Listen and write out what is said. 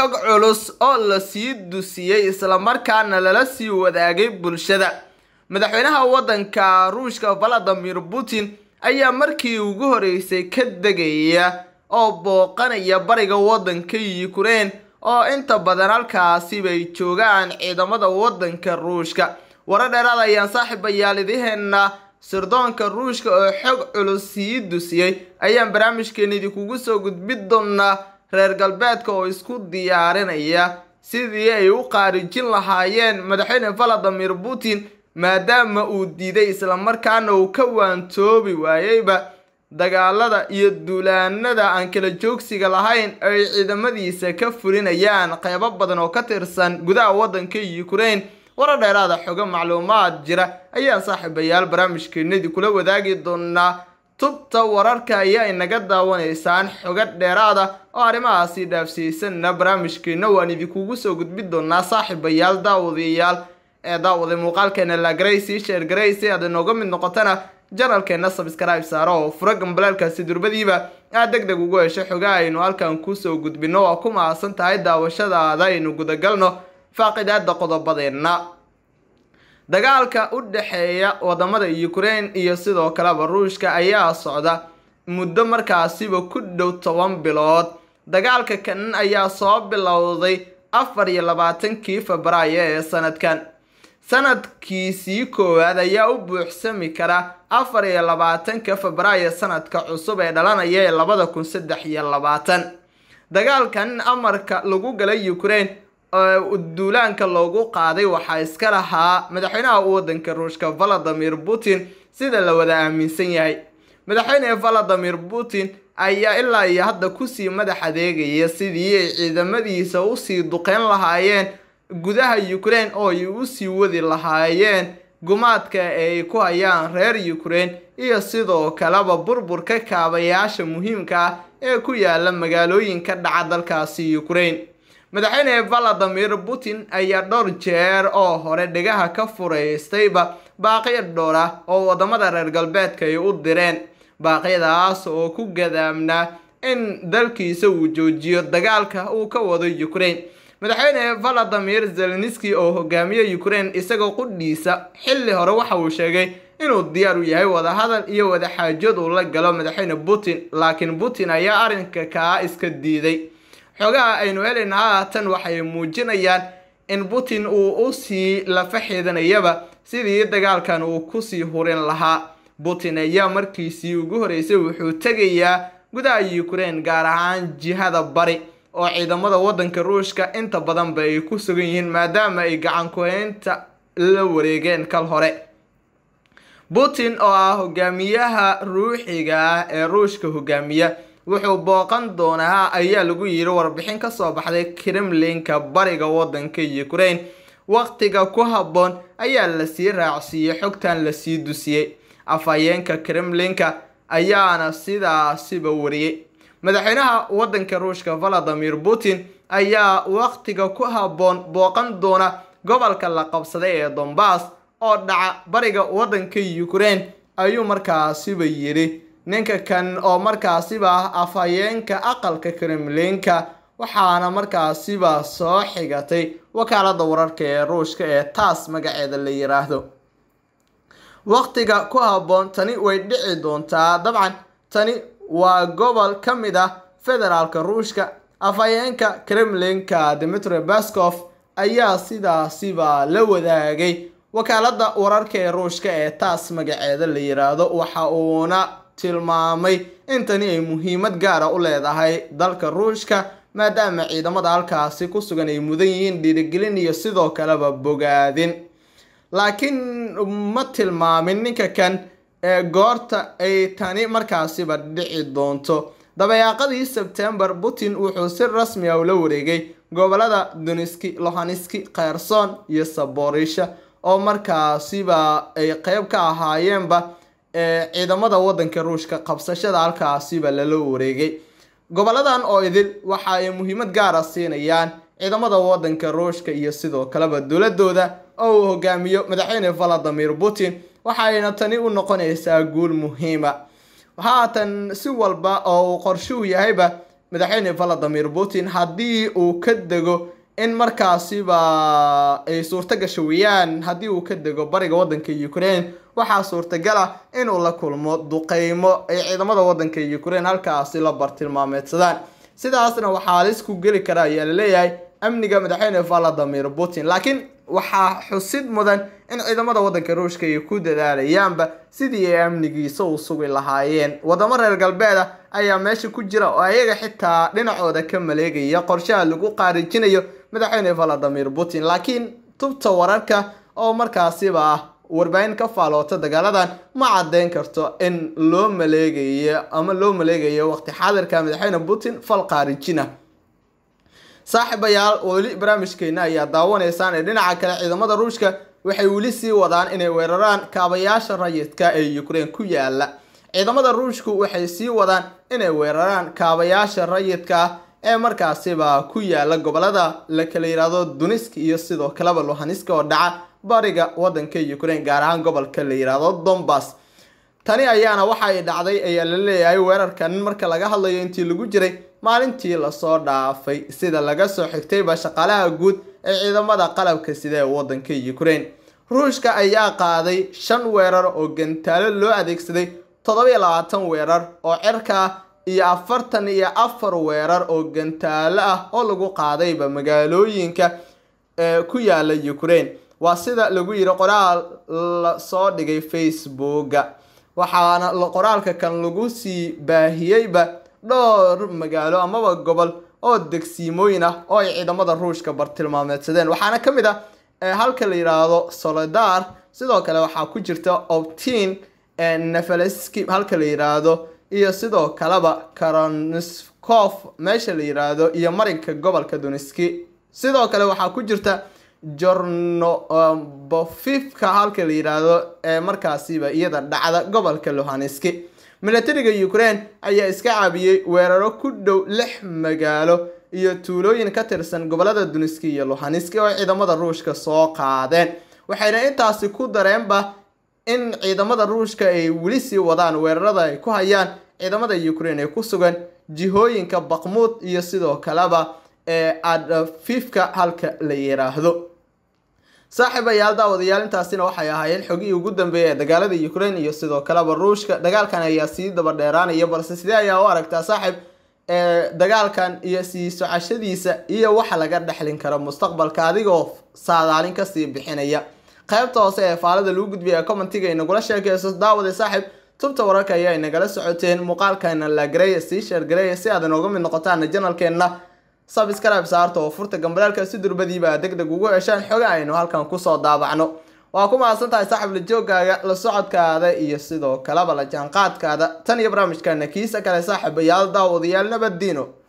xog culus oo la sii dusiyey islamarkaana lala sii wadaagay bulshada madaxweynaha waddanka ruushka valadimir putin ayaa markii ugu horreysay ka degaya oo booqanaya bariga waddanka yukrain oo inta badan halkaasi bay joogaan ciidamada waddanka ruushka wara dheeraad ayaan saaxiibayaal idiheenna sirdoonka ruushka oo xog culus sii dusiyey ayaan barnaamijkeena idinkugu soo gudbin doonaa reer galbeedka oo isku diyaarinaya sidii ay u qaarijin lahaayeen madaxweyne valadimir putin maadaama uu diiday islamarkaana uu ka waantoobi waayeyba dagaalada iyo duulaanada aan kala joogsiga lahayn ay ciidamadiisa ka fulinayaan qeybo badan oo ka tirsan gudaha waddanka ukraine warar dheeraada xoga macluumaad jira ayaan saaxiibayaal barnaamijkeenadii kula wadaagi doonaa tubta wararka ayaa inaga daawanaysaan xogad dheeraada oo arrimahaasi dhaafsiisanna barnaamijkeenna waan idinkugu soo gudbi doonaa saaxiibayaal daawadayaal ee daawaday muuqaalkeena la garaysi sheer garaysi aad inooga mid noqotana janalkeenna sabskrayb saaro oo furo gambalaalkaasi durbadiiba aad deg deg ugu hesho xogaha aynu halkan kusoo gudbinno waa ku mahadsan tahay daawashadaada aynu gudagalno faaqidaada qodobadeenna dagaalka u dhexeeya wadamada ukraine iyo sidoo kaleba ruushka ayaa socda muddo markaasiba ku dhow toban bilood dagaalka kanan ayaa soo bilowday afar iyo labaatankii febraayo ee sanadkan sanadkiisii koowaad ayaa u buuxsami kara afar iyo labaatanka febraayo sanadka cusub ee dhalanaya ee labada kun saddex iyo labaatan dagaalkan amarka lagu galay ukrein duulaanka loogu qaaday waxaa iska lahaa madaxweynaha u waddanka ruushka valadimir putin sida la wada aaminsan yahay madaxweyne valadimir putin ayaa ilaa iyo hadda kusii madax adeegaya sidii ay ciidamadiisa usii duqeyn lahaayeen gudaha ukraine oo ay usii wadi lahaayeen gumaadka ay ku hayaan reer ukraine iyo sidoo kaleba burburka kaabayaasha muhiimka ah ee ku yaala magaalooyinka dhaca dalkaasi ukraine madaxweyne valadimir putin ayaa dhowr jeer oo hore dhegaha ka furaystayba baaqyo dhowr ah oo wadamada reer galbeedka ay u direen baaqyadaas oo ku gadaamnaa in dalkiisa uu joojiyo dagaalka uu ka wado ukraine madaxweyne valadimir zelenski oo hogaamiye ukraine isagoo qudhiisa xilli hore waxa uu sheegay inuu diyaar u yahay wadahadal iyo wadaxaajood uu la galo madaxweyne putin laakiin putin ayaa arrinka kaa iska diiday xoogaha aynu helayna haatan waxay muujinayaan in putin uu usii lafa xeedanayaba sidii dagaalkan uu ku sii hurin lahaa putin ayaa markiisii ugu horeysay wuxuu tegayaa gudaha ukraine gaar ahaan jihada bari oo ciidamada waddanka ruushka inta badanba ay ku sugan yihiin maadaama ay gacankuhaynta la wareegeen kal hore putin oo ah hogaamiyaha ruuxiga ah ee ruushka hogaamiya wuxuu booqan doonaa ayaa lagu yiri warbixin ka soo baxday kremlinka bariga waddanka ukraine waqtiga ku habboon ayaa lasii raacsiiyey xogtan lasii dusiyey afhayeenka kremlinka ayaana sidaasiba wariyey madaxweynaha waddanka ruushka valadimir putin ayaa waqtiga ku habboon booqan doona gobolka la qabsaday ee dombas oo dhaca bariga waddanka ukraine ayuu markaasiba yidhi ninka kan oo markaasiba afhayeenka aqalka kremlinka waxaana markaasiba soo xigatay wakaalada wararka ee ruushka ee taas magaceeda la yiraahdo waqtiga ku habboon tani way dhici doontaa dabcan tani waa gobol ka mid ah federaalka ruushka afhayeenka kremlinka dimitri baskof ayaa sidaasiba la wadaagay wakaalada wararka ee ruushka ee taas magaceeda la yiraahdo waxa uuna tilmaamay intani ay muhiimad gaara u leedahay dalka ruushka maadaama ciidamada halkaasi ku sugan ay mudan yihiin dhiirigelin iyo sidoo kaleba bogaadin laakiin ma tilmaamin ninka kan ee goorta ay tani markaasiba dhici doonto dabayaaqadii sebtembar putin wuxuu si rasmi ah ula wareegay gobolada duniski lohanski kherson iyo saborisha oo markaasiba ay qayb ka ahaayeenba ee ciidamada wadanka ruushka qabsashada halkaasiba lala wareegay gobolladan oo idil waxa ay muhiimad gaara ah siinayaan ciidamada wadanka ruushka iyo sidoo kaleba dowladooda oo uu hogaamiyo madaxweyne valadimir putin waxa ayna tani u noqonaysaa guul muhiima ah. haatan si walba oo uu qorshuhu yahayba madaxweyne valadimir putin haddii uu ka dego in markaasiba ay suurto gasho weeyaan haddii uu ka dego bariga wadanka ukraine waxaa suurtagal ah inuu la kulmo duqeymo ay ciidamada waddanka ukraine halkaasi la bartilmaameedsadaan sidaasna waxaa halis ku geli karaa ayaa laleeyahay amniga madaxweyne valadimir putin laakiin waxaa xusid mudan in ciidamada waddanka ruushka ay ku dadaalayaanba sidii ay amnigiisa u sugi lahaayeen waddamo reer galbeed ah ayaa meesha ku jira oo ayaga xitaa dhinacooda ka maleegaya qorshaha lagu qaarijinayo madaxweyne valadimir putin laakiin tubta wararka oo markaasiba ah warbaahin ka faaloota dagaaladan ma caddeyn karto in loo maleegayo ama loo maleegayo waqti xaadirka madaxweyne putin fal qaarijina saaxiibayaal weli barnaamijkeena ayaa daawanaysaan ee dhinaca kale ciidamada ruushka waxay weli sii wadaan inay weeraraan kaabayaasha rayidka ee ukrein ku yaala ciidamada ruushku waxay sii wadaan inay weeraraan kaabayaasha rayidka ee markaasiba ku yaala gobollada la kala yidhaahdo dunisk iyo sidoo kaleba luhaniska oo dhaca bariga wadanka ukraine gaar ahaan gobolka la yidhaahdo dombas tani ayaana waxa ay dhacday ayaa la leeyahay weerarkan marka laga hadlayo intii lagu jiray maalintii lasoo dhaafay sida laga soo xigtayba shaqaalaha guud ee ciidamada qalabka sida ee wadanka ukrain ruushka ayaa qaaday shan weerar oo gantaalo loo adeegsaday toddoba labaatan weerar oo cirka ah iyo afartan iyo afar weerar oo gantaalo ah oo lagu qaadayba magaalooyinka ee ku yaala ukraine waa sida lagu yiri qoraal lasoo dhigay facebooka waxaana qoraalka kan lagu sii baahiyeyba dhowr magaalo amaba gobol oo degsiimooyin ah oo ay ciidamada ruushka bartilmaameedsadeen waxaana ka mid ah eh, halka la yidhaahdo solodar sidoo kale waxaa ku jirta optin eh, nefaleski halka la yidhaahdo iyo sidoo kaleba karoniskof meesha la yidhaahdo iyo marinka gobolka duniski sidoo kale waxaa ku jirta jornobofifka um, halka la yidhaahdo ee markaasiba iyada dhacda gobolka lohaneski milatariga ukraine ayaa iska caabiyey weeraro ku dhow lix magaalo iyo tuulooyin ka tirsan gobollada duniski iyo lohaneski oo ciidamada ruushka soo qaadeen waxayna intaasi ku dareenba in ciidamada ruushka ay weli sii wadaan weerarada ay ku hayaan ciidamada ukraine ee ku sugan jihooyinka bakmuud iyo sidoo kaleba ee adafifka halka la yiraahdo saaxiibayaal daawadayaal intaasina waxay ahaayeen xogihii ugu dambeeyay ee dagaalada ukrain iyo sidoo kaleba ruushka dagaalkan ayaa sii dabadheeraanaya balse sidee ayaa u aragtaa saaxiib ee dagaalkan iyo sii socashadiisa iyo waxa laga dhexlin karo mustaqbalka adigoo saadaalin kasii bixinaya qaybta hoose ee faalada lagu gudbiya ee commentiga inagula sheekayso daawade saaxiib tubta wararka ayaa inagala socoteen muuqaalkeena la gareeya sii sheergareeya si aad inooga mid noqotaana janalkeenna sab skarab saarta oo furta gambalaalka si durbadiiba degdeg ugu ceshaan xoga aynu halkan kusoo daabacno waa ku mahadsantahay saaxib la joogaaga la socodkaada iyo sidoo kaleba la jahanqaadkaada tan iyo barnaamijkaana kiisa kale saaxiibayaal daawadayaal nabaddiino